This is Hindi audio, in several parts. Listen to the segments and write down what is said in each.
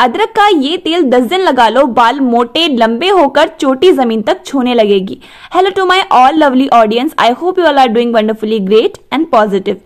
अदरक का ये तेल 10 दिन लगा लो बाल मोटे लंबे होकर चोटी जमीन तक छूने लगेगी hello to my all lovely audience I hope you all are doing wonderfully great and positive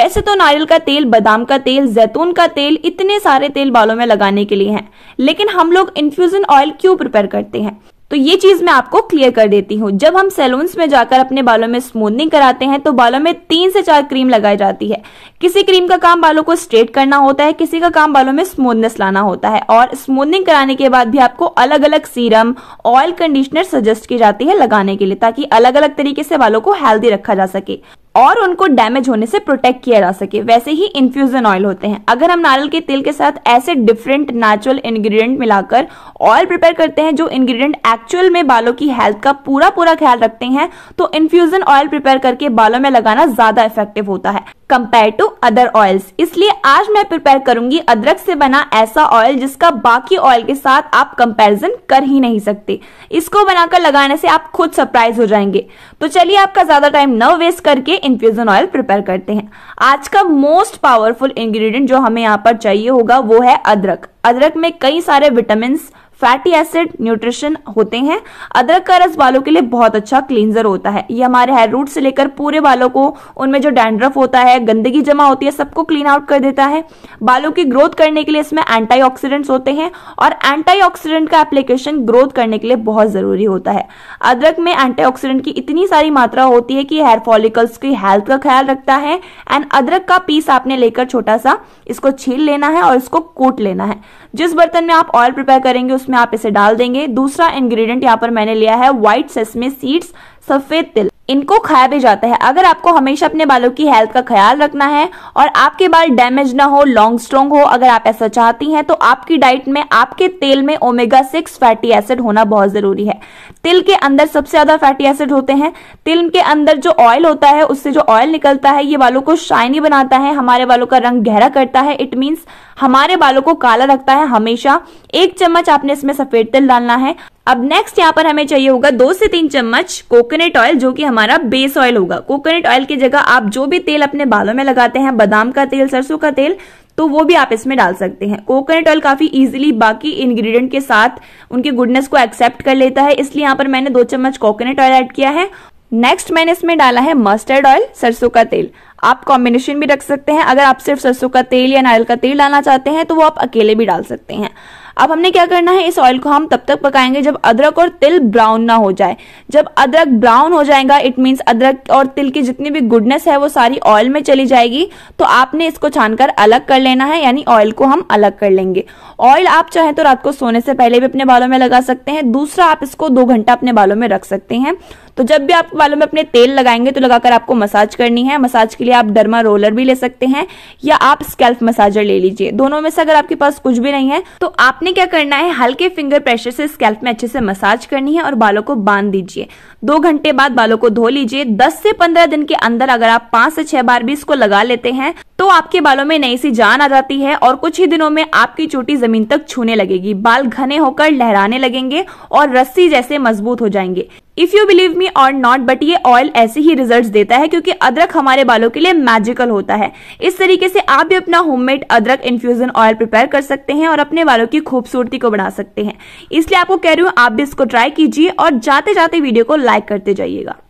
वैसे तो नारियल का तेल बादाम का तेल जैतून का तेल इतने सारे तेल बालों में लगाने के लिए हैं लेकिन हम लोग इन्फ्यूजन ऑयल क्यों प्रिपेयर करते हैं तो ये चीज मैं आपको क्लियर कर देती हूँ जब हम सैलून्स में जाकर अपने बालों में स्मूदनिंग कराते हैं तो बालों में तीन से चार क्रीम लगाई जाती है किसी क्रीम का काम बालों को स्ट्रेट करना होता है किसी का काम बालों में स्मूदनेस लाना होता है और स्मूदनिंग कराने के बाद भी आपको अलग अलग सीरम ऑयल कंडीशनर सजेस्ट की जाती है लगाने के लिए ताकि अलग अलग तरीके से बालों को हेल्दी रखा जा सके और उनको डैमेज होने से प्रोटेक्ट किया जा सके वैसे ही इन्फ्यूजन ऑयल होते हैं अगर हम नारियल के तेल के साथ ऐसे डिफरेंट नेचुरल इंग्रेडिएंट मिलाकर ऑयल प्रिपेयर करते हैं जो इंग्रेडिएंट एक्चुअल में बालों की हेल्थ का पूरा पूरा ख्याल रखते हैं तो इन्फ्यूजन ऑयल प्रिपेयर करके बालों में लगाना ज्यादा इफेक्टिव होता है कंपेयर टू अदर ऑयल्स इसलिए आज मैं प्रिपेयर करूंगी अदरक से बना ऐसा ऑयल जिसका बाकी ऑयल के साथ आप कंपैरिजन कर ही नहीं सकते इसको बनाकर लगाने से आप खुद सरप्राइज हो जाएंगे तो चलिए आपका ज्यादा टाइम न वेस्ट करके इन्फ्यूजन ऑयल प्रिपेयर करते हैं आज का मोस्ट पावरफुल इंग्रेडिएंट जो हमें यहाँ पर चाहिए होगा वो है अदरक अदरक में कई सारे विटामिन फैटी एसिड न्यूट्रिशन होते हैं अदरक का रस बालों के लिए बहुत अच्छा क्लींजर होता है ये हमारे हेयर रूट से लेकर पूरे बालों को उनमें जो डैंड्रफ होता है गंदगी जमा होती है सबको क्लीन आउट कर देता है बालों की ग्रोथ करने के लिए इसमें एंटी होते हैं और एंटी का एप्लीकेशन ग्रोथ करने के लिए बहुत जरूरी होता है अदरक में एंटी की इतनी सारी मात्रा होती है कि हेयर फॉलिकल्स की हेल्थ का ख्याल रखता है एंड अदरक का पीस आपने लेकर छोटा सा इसको छील लेना है और इसको कूट लेना है जिस बर्तन में आप ऑयल प्रिपेयर करेंगे उसमें इसमें आप इसे डाल देंगे दूसरा इंग्रेडिएंट यहाँ पर मैंने लिया है व्हाइट सेसमे सीड्स सफेद तिल इनको खाया भी जाता है अगर आपको हमेशा अपने बालों की हेल्थ का ख्याल रखना है और आपके बाल डैमेज ना हो लॉन्ग स्ट्रॉन्ग हो अगर आप ऐसा चाहती हैं तो आपकी डाइट में आपके तेल में ओमेगा सिक्स फैटी एसिड होना बहुत ज़रूरी है तिल के अंदर सबसे ज़्यादा फैटी एसिड होते हैं तिल के अंदर जो ऑयल होता है उससे जो ऑयल निकलता है ये बालों को शाइनी बनाता है हमारे बालों का रंग गहरा करता है इट मीन्स हमारे बालों को काला रखता है हमेशा एक चम्मच आपने इसमें सफेद तिल डालना है अब नेक्स्ट यहाँ पर हमें चाहिए होगा दो से तीन चम्मच कोकोनट ऑयल जो कि हमारा बेस ऑयल होगा कोकोनट ऑयल की जगह आप जो भी तेल अपने बालों में लगाते हैं बादाम का तेल सरसों का तेल तो वो भी आप इसमें डाल सकते हैं कोकोनट ऑयल काफी इजीली बाकी इंग्रेडिएंट के साथ उनके गुडनेस को एक्सेप्ट कर लेता है इसलिए यहाँ पर मैंने दो चम्मच कोकोनट ऑयल ऐड किया है नेक्स्ट मैंने इसमें डाला है मस्टर्ड ऑयल सरसों का तेल आप कॉम्बिनेशन भी रख सकते हैं अगर आप सिर्फ सरसों का तेल या नारियल का तेल डालना चाहते हैं तो वो आप अकेले भी डाल सकते हैं अब हमने क्या करना है इस ऑयल को हम तब तक पकाएंगे जब अदरक और तिल ब्राउन ना हो जाए जब अदरक ब्राउन हो जाएगा इट मीन्स अदरक और तिल की जितनी भी गुडनेस है वो सारी ऑयल में चली जाएगी तो आपने इसको छानकर अलग कर लेना है यानी ऑयल को हम अलग कर लेंगे ऑयल आप चाहें तो रात को सोने से पहले भी अपने बालों में लगा सकते हैं दूसरा आप इसको दो घंटा अपने बालों में रख सकते हैं तो जब भी आप बालों में अपने तेल लगाएंगे तो लगाकर आपको मसाज करनी है मसाज के लिए आप डर्मा रोलर भी ले सकते हैं या आप स्केल्फ मसाजर ले लीजिए दोनों में से अगर आपके पास कुछ भी नहीं है तो आपने क्या करना है हल्के फिंगर प्रेशर से स्केल्फ में अच्छे से मसाज करनी है और बालों को बांध दीजिए दो घंटे बाद बालों को धो लीजिए दस से पंद्रह दिन के अंदर अगर आप पांच से छह बार भी इसको लगा लेते हैं तो आपके बालों में नई सी जान आ जाती है और कुछ ही दिनों में आपकी चोटी जमीन तक छूने लगेगी बाल घने होकर लहराने लगेंगे और रस्सी जैसे मजबूत हो जाएंगे इफ यू बिलीव मी और नॉट बट ये ऑयल ऐसे ही रिजल्ट देता है क्योंकि अदरक हमारे बालों के लिए मैजिकल होता है इस तरीके से आप भी अपना होममेड अदरक इन्फ्यूजन ऑयल प्रिपेयर कर सकते हैं और अपने बालों की खूबसूरती को बढ़ा सकते हैं इसलिए आपको कह रही हूँ आप भी इसको ट्राई कीजिए और जाते जाते वीडियो को लाइक करते जाइएगा